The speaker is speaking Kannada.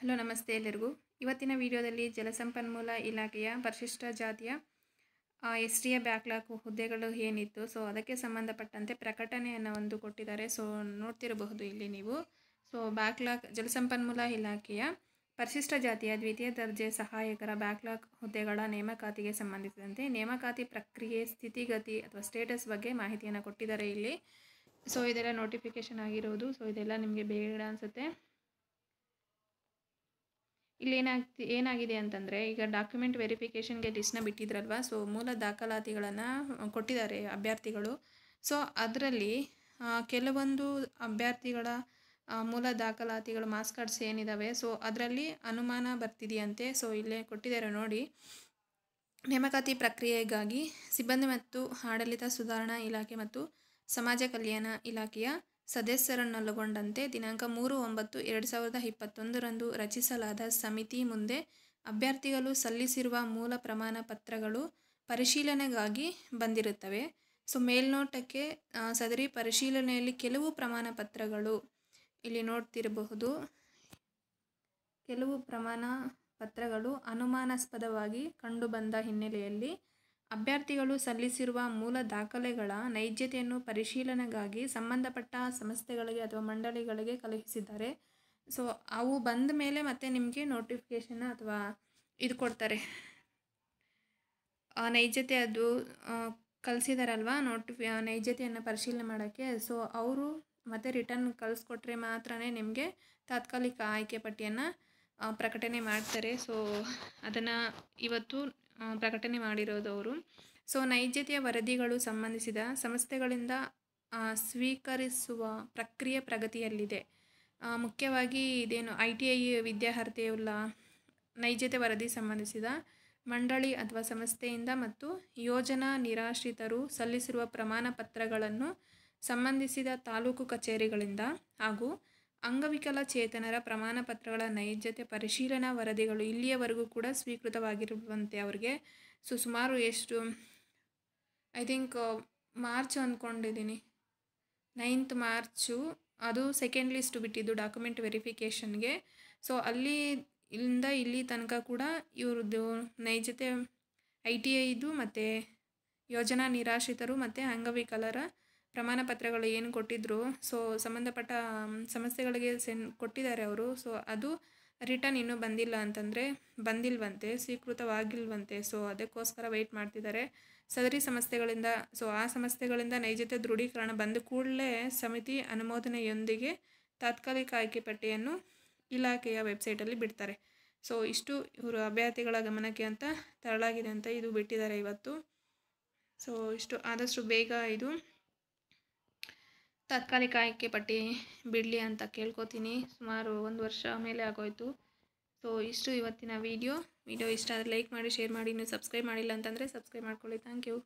ಹಲೋ ನಮಸ್ತೆ ಎಲ್ಲರಿಗೂ ಇವತ್ತಿನ ವಿಡಿಯೋದಲ್ಲಿ ಜಲಸಂಪನ್ಮೂಲ ಇಲಾಖೆಯ ಪರಿಶಿಷ್ಟ ಜಾತಿಯ ಎಸ್ ಟಿಯ ಬ್ಯಾಕ್ಲಾಕ್ ಹುದ್ದೆಗಳು ಏನಿತ್ತು ಸೊ ಅದಕ್ಕೆ ಸಂಬಂಧಪಟ್ಟಂತೆ ಪ್ರಕಟಣೆಯನ್ನು ಒಂದು ಕೊಟ್ಟಿದ್ದಾರೆ ಸೊ ನೋಡ್ತಿರಬಹುದು ಇಲ್ಲಿ ನೀವು ಸೊ ಬ್ಯಾಕ್ಲಾಕ್ ಜಲಸಂಪನ್ಮೂಲ ಇಲಾಖೆಯ ಪರಿಶಿಷ್ಟ ಜಾತಿಯ ದ್ವಿತೀಯ ದರ್ಜೆ ಸಹಾಯಕರ ಬ್ಯಾಕ್ಲಾಕ್ ಹುದ್ದೆಗಳ ನೇಮಕಾತಿಗೆ ಸಂಬಂಧಿಸಿದಂತೆ ನೇಮಕಾತಿ ಪ್ರಕ್ರಿಯೆ ಸ್ಥಿತಿಗತಿ ಅಥವಾ ಸ್ಟೇಟಸ್ ಬಗ್ಗೆ ಮಾಹಿತಿಯನ್ನು ಕೊಟ್ಟಿದ್ದಾರೆ ಇಲ್ಲಿ ಸೊ ಇದೆಲ್ಲ ನೋಟಿಫಿಕೇಶನ್ ಆಗಿರೋದು ಸೊ ಇದೆಲ್ಲ ನಿಮಗೆ ಬೇಡ ಅನಿಸುತ್ತೆ ಇಲ್ಲಿ ಏನಾಗ್ತಿ ಏನಾಗಿದೆ ಅಂತಂದರೆ ಈಗ ಡಾಕ್ಯುಮೆಂಟ್ ವೆರಿಫಿಕೇಷನ್ಗೆ ಲಿಸ್ಟ್ನ ಬಿಟ್ಟಿದ್ರಲ್ವ ಸೊ ಮೂಲ ದಾಖಲಾತಿಗಳನ್ನು ಕೊಟ್ಟಿದ್ದಾರೆ ಅಭ್ಯರ್ಥಿಗಳು ಸೊ ಅದರಲ್ಲಿ ಕೆಲವೊಂದು ಅಭ್ಯರ್ಥಿಗಳ ಮೂಲ ದಾಖಲಾತಿಗಳು ಮಾಸ್ ಕಾರ್ಡ್ಸ್ ಏನಿದ್ದಾವೆ ಸೊ ಅದರಲ್ಲಿ ಅನುಮಾನ ಬರ್ತಿದೆಯಂತೆ ಸೊ ಇಲ್ಲೇ ಕೊಟ್ಟಿದ್ದಾರೆ ನೋಡಿ ನೇಮಕಾತಿ ಪ್ರಕ್ರಿಯೆಗಾಗಿ ಸಿಬ್ಬಂದಿ ಮತ್ತು ಆಡಳಿತ ಸುಧಾರಣಾ ಇಲಾಖೆ ಮತ್ತು ಸಮಾಜ ಕಲ್ಯಾಣ ಇಲಾಖೆಯ ಸದಸ್ಯರನ್ನೊಳಗೊಂಡಂತೆ ದಿನಾಂಕ ಮೂರು ಒಂಬತ್ತು ಎರಡು ಸಾವಿರದ ಇಪ್ಪತ್ತೊಂದರಂದು ರಚಿಸಲಾದ ಸಮಿತಿ ಮುಂದೆ ಅಭ್ಯರ್ಥಿಗಳು ಸಲ್ಲಿಸಿರುವ ಮೂಲ ಪ್ರಮಾಣ ಪತ್ರಗಳು ಪರಿಶೀಲನೆಗಾಗಿ ಬಂದಿರುತ್ತವೆ ಸೊ ಮೇಲ್ನೋಟಕ್ಕೆ ಸದರಿ ಪರಿಶೀಲನೆಯಲ್ಲಿ ಕೆಲವು ಪ್ರಮಾಣ ಪತ್ರಗಳು ಇಲ್ಲಿ ನೋಡ್ತಿರಬಹುದು ಕೆಲವು ಪ್ರಮಾಣ ಪತ್ರಗಳು ಅನುಮಾನಾಸ್ಪದವಾಗಿ ಕಂಡುಬಂದ ಹಿನ್ನೆಲೆಯಲ್ಲಿ ಅಭ್ಯರ್ಥಿಗಳು ಸಲ್ಲಿಸಿರುವ ಮೂಲ ದಾಖಲೆಗಳ ನೈಜತೆಯನ್ನು ಪರಿಶೀಲನೆಗಾಗಿ ಸಂಬಂಧಪಟ್ಟ ಸಂಸ್ಥೆಗಳಿಗೆ ಅಥವಾ ಮಂಡಳಿಗಳಿಗೆ ಕಳುಹಿಸಿದ್ದಾರೆ ಸೊ ಅವು ಬಂದ ಮೇಲೆ ಮತ್ತೆ ನಿಮಗೆ ನೋಟಿಫಿಕೇಶನ್ ಅಥವಾ ಇದು ಕೊಡ್ತಾರೆ ನೈಜತೆ ಅದು ಕಲಿಸಿದಾರಲ್ವಾ ನೋಟಿಫಿ ನೈಜತೆಯನ್ನು ಪರಿಶೀಲನೆ ಮಾಡೋಕ್ಕೆ ಸೊ ಅವರು ಮತ್ತೆ ರಿಟರ್ನ್ ಕಳಿಸ್ಕೊಟ್ರೆ ಮಾತ್ರ ನಿಮಗೆ ತಾತ್ಕಾಲಿಕ ಆಯ್ಕೆ ಪಟ್ಟಿಯನ್ನು ಪ್ರಕಟಣೆ ಮಾಡ್ತಾರೆ ಸೊ ಅದನ್ನು ಇವತ್ತು ಪ್ರಕಟಣೆ ಮಾಡಿರೋದು ಅವರು ಸೊ ನೈಜತೆಯ ವರದಿಗಳು ಸಂಬಂಧಿಸಿದ ಸಂಸ್ಥೆಗಳಿಂದ ಸ್ವೀಕರಿಸುವ ಪ್ರಕ್ರಿಯೆ ಪ್ರಗತಿಯಲ್ಲಿದೆ ಮುಖ್ಯವಾಗಿ ಇದೇನು ಐ ಟಿ ಐ ವಿದ್ಯಾರ್ಹತೆಯುಳ್ಳ ನೈಜತೆ ವರದಿ ಸಂಬಂಧಿಸಿದ ಮಂಡಳಿ ಅಥವಾ ಸಂಸ್ಥೆಯಿಂದ ಮತ್ತು ಯೋಜನಾ ನಿರಾಶ್ರಿತರು ಸಲ್ಲಿಸಿರುವ ಪ್ರಮಾಣ ಪತ್ರಗಳನ್ನು ಸಂಬಂಧಿಸಿದ ತಾಲೂಕು ಕಚೇರಿಗಳಿಂದ ಹಾಗೂ ಅಂಗವಿಕಲ ಚೇತನರ ಪ್ರಮಾಣ ಪತ್ರಗಳ ನೈಜತೆ ಪರಿಶೀಲನಾ ವರದಿಗಳು ಇಲ್ಲಿಯವರೆಗೂ ಕೂಡ ಸ್ವೀಕೃತವಾಗಿರುವಂತೆ ಅವರಿಗೆ ಸೊ ಸುಮಾರು ಎಷ್ಟು ಐ ಥಿಂಕ್ ಮಾರ್ಚ್ ಅಂದ್ಕೊಂಡಿದ್ದೀನಿ ನೈನ್ತ್ ಮಾರ್ಚು ಅದು ಸೆಕೆಂಡ್ ಲಿಸ್ಟು ಬಿಟ್ಟಿದ್ದು ಡಾಕ್ಯುಮೆಂಟ್ ವೆರಿಫಿಕೇಷನ್ಗೆ ಸೊ ಅಲ್ಲಿ ಇಂದ ಇಲ್ಲಿ ತನಕ ಕೂಡ ಇವ್ರದ್ದು ನೈಜತೆ ಐ ಟಿ ಐದು ಮತ್ತು ಯೋಜನಾ ನಿರಾಶ್ರಿತರು ಮತ್ತು ಅಂಗವಿಕಲರ ಪ್ರಮಾಣ ಪತ್ರಗಳು ಏನು ಕೊಟ್ಟಿದ್ರು ಸೊ ಸಂಬಂಧಪಟ್ಟ ಸಮಸ್ಯೆಗಳಿಗೆ ಸೆನ್ ಕೊಟ್ಟಿದ್ದಾರೆ ಅವರು ಸೊ ಅದು ರಿಟರ್ನ್ ಇನ್ನೂ ಬಂದಿಲ್ಲ ಅಂತಂದರೆ ಬಂದಿಲ್ವಂತೆ ಸ್ವೀಕೃತವಾಗಿಲ್ವಂತೆ ಸೊ ಅದಕ್ಕೋಸ್ಕರ ವೆಯ್ಟ್ ಮಾಡ್ತಿದ್ದಾರೆ ಸದರಿ ಸಮಸ್ಯೆಗಳಿಂದ ಸೊ ಆ ಸಮಸ್ಯೆಗಳಿಂದ ನೈಜತೆ ದೃಢೀಕರಣ ಬಂದ ಕೂಡಲೇ ಸಮಿತಿ ಅನುಮೋದನೆಯೊಂದಿಗೆ ತಾತ್ಕಾಲಿಕ ಆಯ್ಕೆ ಪಟ್ಟಿಯನ್ನು ಇಲಾಖೆಯ ವೆಬ್ಸೈಟಲ್ಲಿ ಬಿಡ್ತಾರೆ ಸೊ ಇಷ್ಟು ಇವರು ಅಭ್ಯರ್ಥಿಗಳ ಗಮನಕ್ಕೆ ಅಂತ ತರಳಾಗಿದೆ ಅಂತ ಇದು ಬಿಟ್ಟಿದ್ದಾರೆ ಇವತ್ತು ಸೊ ಇಷ್ಟು ಆದಷ್ಟು ಬೇಗ ಇದು ತಾತ್ಕಾಲಿಕ ಆಯ್ಕೆ ಪಟ್ಟಿ ಬಿಡಲಿ ಅಂತ ಕೇಳ್ಕೊತೀನಿ ಸುಮಾರು ಒಂದು ವರ್ಷ ಮೇಲೆ ಆಗೋಯಿತು ಸೊ ಇಷ್ಟು ಇವತ್ತಿನ ವೀಡಿಯೋ ವಿಡಿಯೋ ಇಷ್ಟ ಆದರೆ ಲೈಕ್ ಮಾಡಿ ಶೇರ್ ಮಾಡಿ ಇನ್ನೂ ಸಬ್ಸ್ಕ್ರೈಬ್ ಮಾಡಿಲ್ಲ ಅಂತಂದರೆ ಸಬ್ಸ್ಕ್ರೈಬ್ ಮಾಡ್ಕೊಳ್ಳಿ ಥ್ಯಾಂಕ್ ಯು